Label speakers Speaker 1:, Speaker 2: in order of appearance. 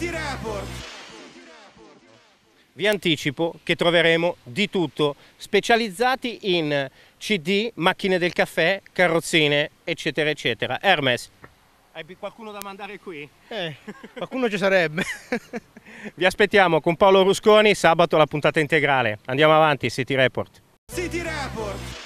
Speaker 1: Community Report.
Speaker 2: Vi anticipo che troveremo di tutto, specializzati in CD, macchine del caffè, carrozzine, eccetera, eccetera. Hermes,
Speaker 3: hai qualcuno da mandare qui? Eh,
Speaker 2: qualcuno ci sarebbe. Vi aspettiamo con Paolo Rusconi sabato la puntata integrale. Andiamo avanti, City Report.
Speaker 4: City Report.